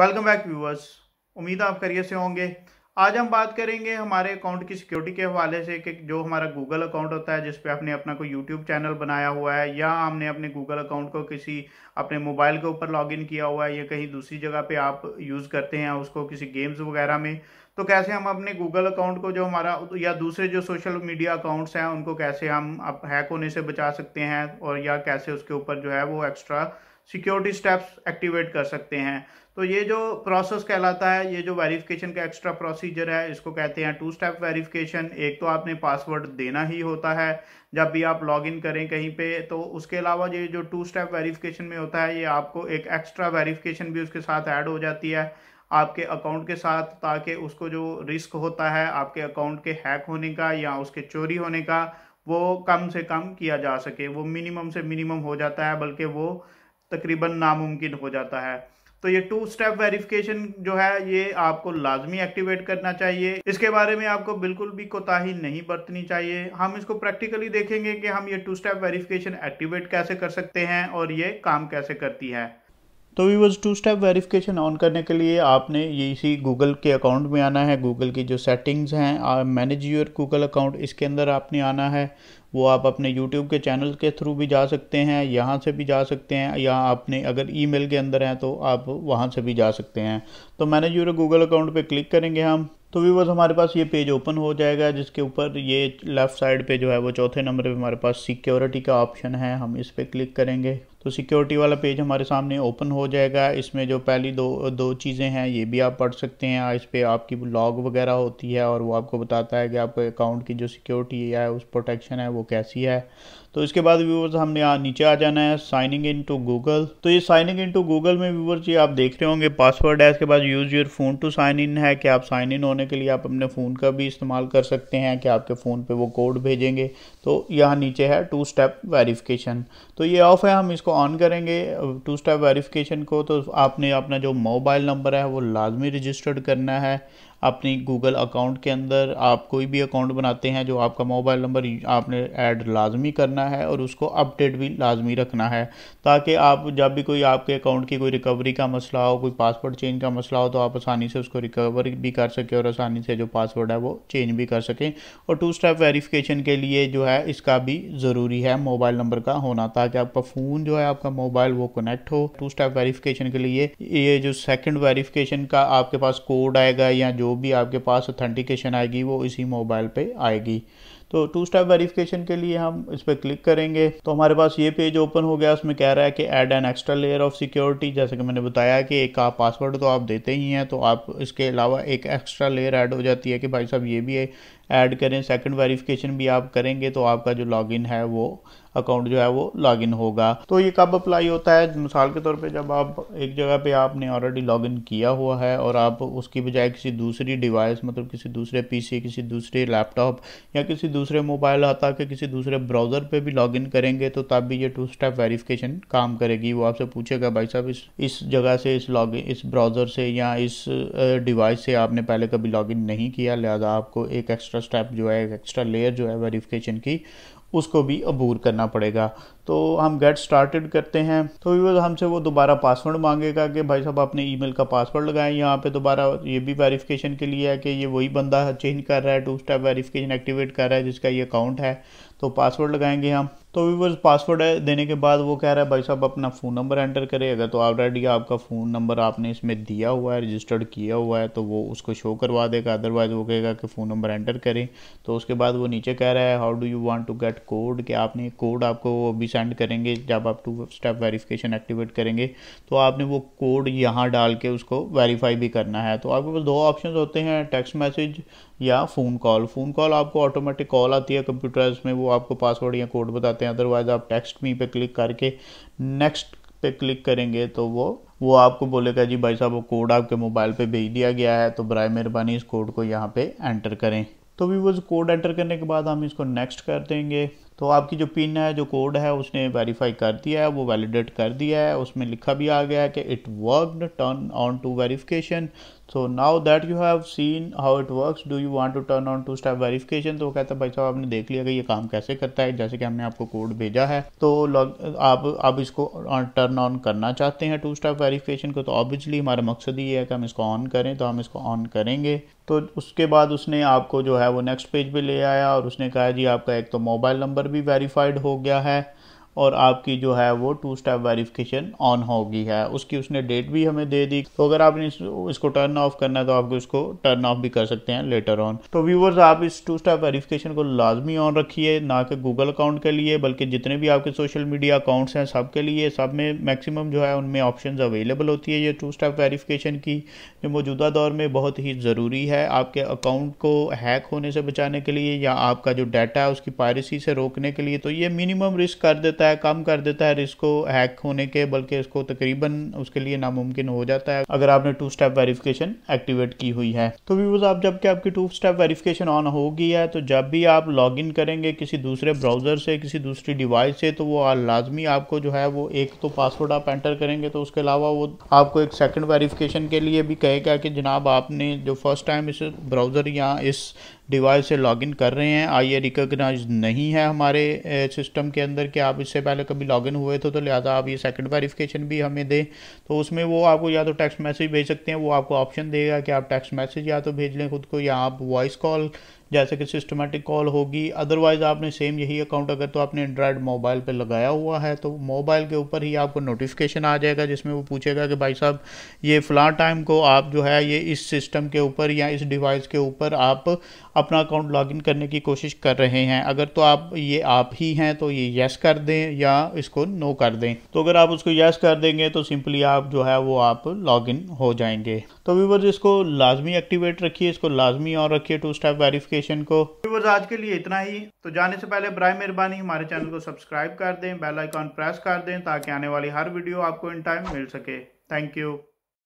welcome back viewers उम्मीद आप करिए से होंगे आज हम बात करेंगे हमारे अकाउंट की सिक्योरिटी के हवाले से कि जो हमारा गूगल अकाउंट होता है जिस पे अपना कोई यूट्यूब चैनल बनाया हुआ है या हमने अपने गूगल अकाउंट को किसी अपने मोबाइल के ऊपर लॉगिन किया हुआ है या कहीं दूसरी जगह पे आप यूज़ करते हैं उसको किसी गेम्स वगैरह में तो कैसे हम अपने गूगल अकाउंट को जो हमारा या दूसरे जो सोशल मीडिया अकाउंट्स हैं उनको कैसे हम हैक होने से बचा सकते हैं और या कैसे उसके ऊपर जो है वो एक्स्ट्रा सिक्योरिटी स्टेप्स एक्टिवेट कर सकते हैं तो ये जो प्रोसेस कहलाता है ये जो वेरिफिकेशन का एक्स्ट्रा प्रोसीजर है इसको कहते हैं टू स्टेप वेरिफिकेशन एक तो आपने पासवर्ड देना ही होता है जब भी आप लॉगिन करें कहीं पे तो उसके अलावा ये जो टू स्टेप वेरिफिकेशन में होता है ये आपको एक एक्स्ट्रा वेरिफिकेशन भी उसके साथ ऐड हो जाती है आपके अकाउंट के साथ ताकि उसको जो रिस्क होता है आपके अकाउंट के हैक होने का या उसके चोरी होने का वो कम से कम किया जा सके वो मिनिमम से मिनिमम हो जाता है बल्कि वो तकरीबन नामुमकिन हो जाता है तो ये टू स्टेप वेरिफिकेशन जो है ये आपको लाजमी एक्टिवेट करना चाहिए इसके बारे में आपको बिल्कुल भी कोताही नहीं बरतनी चाहिए हम इसको प्रैक्टिकली देखेंगे कि हम ये टू स्टेप वेरिफिकेशन एक्टिवेट कैसे कर सकते हैं और ये काम कैसे करती है तो वी वॉज टू स्टेप वेरिफिकेशन ऑन करने के लिए आपने ये इसी गूगल के अकाउंट में आना है गूगल की जो सेटिंग्स हैं मैनेज योर गूगल अकाउंट इसके अंदर आपने आना है वो आप अपने यूट्यूब के चैनल के थ्रू भी जा सकते हैं यहाँ से भी जा सकते हैं या आपने अगर ईमेल के अंदर हैं तो आप वहाँ से भी जा सकते हैं तो मैनेज जो गूगल अकाउंट पे क्लिक करेंगे हम तो भी बस हमारे पास ये पेज ओपन हो जाएगा जिसके ऊपर ये लेफ़्ट साइड पे जो है वो चौथे नंबर पे हमारे पास सिक्योरिटी का ऑप्शन है हम इस पर क्लिक करेंगे तो सिक्योरिटी वाला पेज हमारे सामने ओपन हो जाएगा इसमें जो पहली दो दो चीज़ें हैं ये भी आप पढ़ सकते हैं इस पर आपकी लॉग वगैरह होती है और वो आपको बताता है कि आपके अकाउंट की जो सिक्योरिटी है उस प्रोटेक्शन है वो कैसी है तो इसके बाद व्यूवर्स हमने यहाँ नीचे आ जाना है साइनिंग इन टू गूगल तो ये साइनिंग इन टू गूगल में व्यूवर्स ये आप देख रहे होंगे पासवर्ड है इसके बाद use your phone to sign in है कि आप साइन इन होने के लिए आप अपने फ़ोन का भी इस्तेमाल कर सकते हैं कि आपके फ़ोन पे वो कोड भेजेंगे तो यहाँ नीचे है टू स्टेप वेरिफिकेशन तो ये ऑफ़ है हम इसको ऑन करेंगे टू स्टेप वेरिफिकेशन को तो आपने अपना जो मोबाइल नंबर है वो लाजमी रजिस्टर्ड करना है अपनी गूगल अकाउंट के अंदर आप कोई भी अकाउंट बनाते हैं जो आपका मोबाइल नंबर आपने ऐड लाजमी करना है और उसको अपडेट भी लाजमी रखना है ताकि आप जब भी कोई आपके अकाउंट की कोई रिकवरी का मसला हो कोई पासवर्ड चेंज का मसला हो तो आप आसानी से उसको रिकवर भी कर सकें और आसानी से जो पासवर्ड है वो चेंज भी कर सकें और टू स्टेप वेरीफिकेशन के लिए जो है इसका भी ज़रूरी है मोबाइल नंबर का होना ताकि आपका फ़ोन जो है आपका मोबाइल वो कनेक्ट हो टू स्टेप वेरीफिकेशन के लिए ये जो सेकेंड वेरीफिकेशन का आपके पास कोड आएगा या जो भी आपके पास ऑथेंटिकेशन आएगी वो इसी मोबाइल पे आएगी तो टू स्टेप वेरिफिकेशन के लिए हम इस पर क्लिक करेंगे तो हमारे पास ये पेज ओपन हो गया उसमें कह रहा है कि add an extra layer of security जैसे कि मैंने बताया कि एक आप पासवर्ड तो आप देते ही हैं तो आप इसके अलावा एक एक्स्ट्रा लेयर ऐड हो जाती है कि भाई साहब ये भी ऐड करें सेकंड वेरिफिकेशन भी आप करेंगे तो आपका जो लॉगिन है वो अकाउंट जो है वो लॉगिन होगा तो ये कब अप्लाई होता है मिसाल के तौर पे जब आप एक जगह पे आपने ऑलरेडी लॉगिन किया हुआ है और आप उसकी बजाय किसी दूसरी डिवाइस मतलब किसी दूसरे पीसी किसी दूसरे लैपटॉप या किसी दूसरे दूसरे मोबाइल आता के किसी दूसरे ब्राउज़र पे भी लॉगिन करेंगे तो तब भी ये टू स्टेप वेरिफिकेशन काम करेगी वो आपसे पूछेगा भाई साहब इस इस जगह से इस लॉग इस ब्राउज़र से या इस डिवाइस से आपने पहले कभी लॉगिन नहीं किया लिहाजा आपको एक एक्स्ट्रा स्टेप जो है एक एक्स्ट्रा लेयर जो है वेरीफिकेशन की उसको भी अबूर करना पड़ेगा तो हम गेट स्टार्टेड करते हैं तो वो हमसे वो दोबारा पासवर्ड मांगेगा कि भाई साहब आपने ईमेल का पासवर्ड लगाएं यहाँ पे दोबारा ये भी वेरिफिकेशन के लिए है कि ये वही बंदा चेंज कर रहा है टू स्टेप वेरिफिकेशन एक्टिवेट कर रहा है जिसका ये अकाउंट है तो पासवर्ड लगाएंगे हम तो व्यूवर्स पासवर्ड देने के बाद वो कह रहा है भाई साहब अपना फ़ोन नंबर एंटर करें अगर तो ऑलरेडी आपका फ़ोन नंबर आपने इसमें दिया हुआ है रजिस्टर्ड किया हुआ है तो वो उसको शो करवा देगा अदरवाइज़ वो कहेगा कि फ़ोन नंबर एंटर करें तो उसके बाद वो नीचे कह रहा है how do you want to get code कि आपने कोड आपको वो भी सेंड करेंगे जब आप टू स्टेप वेरीफिकेशन एक्टिवेट करेंगे तो आपने वो कोड यहाँ डाल के उसको वेरीफाई भी करना है तो आपके पास दो ऑप्शन होते हैं टेक्स्ट मैसेज या फ़ोन कॉल फ़ोन कॉल आपको ऑटोमेटिक कॉल आती है कंप्यूटर्स में वो आपको पासवर्ड या कोड बताते हैं अदरवाइज़ आप टेक्स्ट मी पे क्लिक करके नेक्स्ट पे क्लिक करेंगे तो वो वो आपको बोलेगा जी भाई साहब वो कोड आपके मोबाइल पे भेज दिया गया है तो बर मेहरबानी इस कोड को यहाँ पे एंटर करें तो भी वो कोड एंटर करने के बाद हम इसको नेक्स्ट कर देंगे तो आपकी जो पिन है जो कोड है उसने वेरीफाई कर दिया है वो वैलिडेट कर दिया है उसमें लिखा भी आ गया है कि it work turn on two verification so now that you have seen how it works do you want to turn on two step verification तो कहता है भाई साहब आपने देख लिया कि ये काम कैसे करता है जैसे कि हमने आपको कोड भेजा है तो आप आप इसको टर्न ऑन करना चाहते हैं टू स्टेप वेरिफिकेशन को तो ऑब्वियसली हमारा मकसद ये है कि हम इसको ऑन करें तो हम इसको ऑन करेंगे तो उसके बाद उसने आपको जो है वो नेक्स्ट पेज पर ले आया और उसने कहा जी आपका एक तो मोबाइल नंबर नंबर भी वेरीफाइड हो गया है और आपकी जो है वो टू स्टेप वेरिफिकेशन ऑन होगी है उसकी उसने डेट भी हमें दे दी तो अगर आपने इसको टर्न ऑफ करना है तो आप इसको टर्न ऑफ भी कर सकते हैं लेटर ऑन तो व्यूवर्स आप इस टू स्टेप वेरिफिकेशन को लाजमी ऑन रखिए ना कि गूगल अकाउंट के लिए बल्कि जितने भी आपके सोशल मीडिया अकाउंट्स हैं सब के लिए सब में मैक्सिमम जो है उनमें ऑप्शन अवेलेबल होती है ये टू स्टेप वेरीफिकेशन की जो मौजूदा दौर में बहुत ही ज़रूरी है आपके अकाउंट को हैक होने से बचाने के लिए या आपका जो डाटा है उसकी पायरेसी से रोकने के लिए तो ये मिनिमम रिस्क कर देता है होता है कम कर देता है रिस्क को हैक होने के बल्कि इसको तकरीबन उसके लिए नामुमकिन हो जाता है अगर आपने टू स्टेप वेरिफिकेशन एक्टिवेट की हुई है तो व्यूज आप जबकि आपकी टू स्टेप वेरिफिकेशन ऑन हो गई है तो जब भी आप लॉग इन करेंगे किसी दूसरे ब्राउज़र से किसी दूसरी डिवाइस से तो वो लाजमी आपको जो है वो एक तो पासवर्ड आप एंटर करेंगे तो उसके अलावा वो आपको एक सेकेंड वेरीफिकेशन के लिए भी कहेगा कि जनाब आपने जो फर्स्ट टाइम इस ब्राउज़र या इस डिवाइस से लॉगिन कर रहे हैं आई ये रिकोगनाइज नहीं है हमारे सिस्टम के अंदर कि आप इससे पहले कभी लॉगिन हुए थे तो लिहाजा आप ये सेकंड वेरिफिकेशन भी हमें दें तो उसमें वो आपको या तो टेक्स्ट मैसेज भेज सकते हैं वो आपको ऑप्शन देगा कि आप टेक्स्ट मैसेज या तो भेज लें खुद को या आप वॉइस कॉल जैसे कि सिस्टमेटिक कॉल होगी अदरवाइज़ आपने सेम यही अकाउंट अगर तो आपने एंड्रॉयड मोबाइल पे लगाया हुआ है तो मोबाइल के ऊपर ही आपको नोटिफिकेशन आ जाएगा जिसमें वो पूछेगा कि भाई साहब ये फ़लाँ टाइम को आप जो है ये इस सिस्टम के ऊपर या इस डिवाइस के ऊपर आप अपना अकाउंट लॉगिन करने की कोशिश कर रहे हैं अगर तो आप ये आप ही हैं तो ये येस कर दें या इसको नो कर दें तो अगर आप उसको येस कर देंगे तो सिंपली आप जो है वो आप लॉगिन हो जाएंगे तो व्यूवर्स इसको लाजमी एक्टिवेट रखिए इसको लाजमी और रखिए टू स्टेप वेरीफिकेशन नोटिफिकेशन को व्यूवर्स आज के लिए इतना ही तो जाने से पहले बर मेहरबानी हमारे चैनल को सब्सक्राइब कर दें बेल आइकॉन प्रेस कर दें ताकि आने वाली हर वीडियो आपको इन टाइम मिल सके थैंक यू